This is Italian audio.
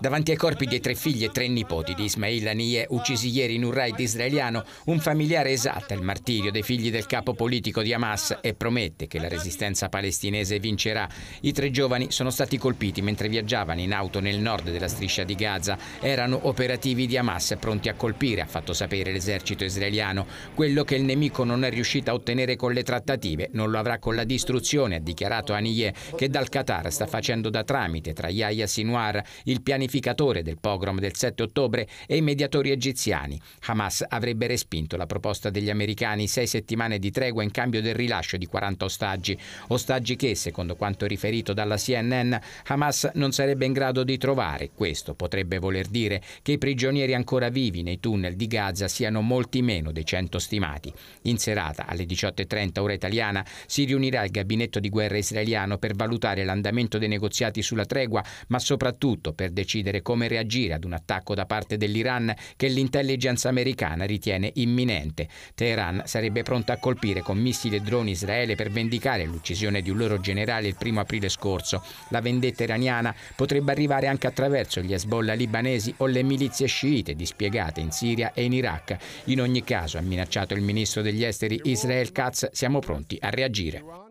Davanti ai corpi dei tre figli e tre nipoti di Ismail Haniyeh, uccisi ieri in un raid israeliano, un familiare esalta il martirio dei figli del capo politico di Hamas e promette che la resistenza palestinese vincerà. I tre giovani sono stati colpiti mentre viaggiavano in auto nel nord della striscia di Gaza. Erano operativi di Hamas pronti a colpire, ha fatto sapere l'esercito israeliano. Quello che il nemico non è riuscito a ottenere con le trattative non lo avrà con la distruzione, ha dichiarato Haniyeh, che dal Qatar sta facendo da tramite tra Yahya Sinwar Anbar, il pianificatore del pogrom del 7 ottobre, e i mediatori egiziani. Hamas avrebbe respinto la proposta degli americani sei settimane di tregua in cambio del rilascio di 40 ostaggi, ostaggi che, secondo quanto riferito dalla CNN, Hamas non sarebbe in grado di trovare. Questo potrebbe voler dire che i prigionieri ancora vivi nei tunnel di Gaza siano molti meno dei 100 stimati. In serata alle 18.30 ora italiana si riunirà il gabinetto di guerra israeliano per valutare l'andamento dei negoziati sulla tregua, ma soprattutto tutto per decidere come reagire ad un attacco da parte dell'Iran che l'intelligence americana ritiene imminente. Teheran sarebbe pronta a colpire con missili e droni Israele per vendicare l'uccisione di un loro generale il primo aprile scorso. La vendetta iraniana potrebbe arrivare anche attraverso gli Hezbollah libanesi o le milizie sciite dispiegate in Siria e in Iraq. In ogni caso, ha minacciato il ministro degli esteri Israel Katz, siamo pronti a reagire.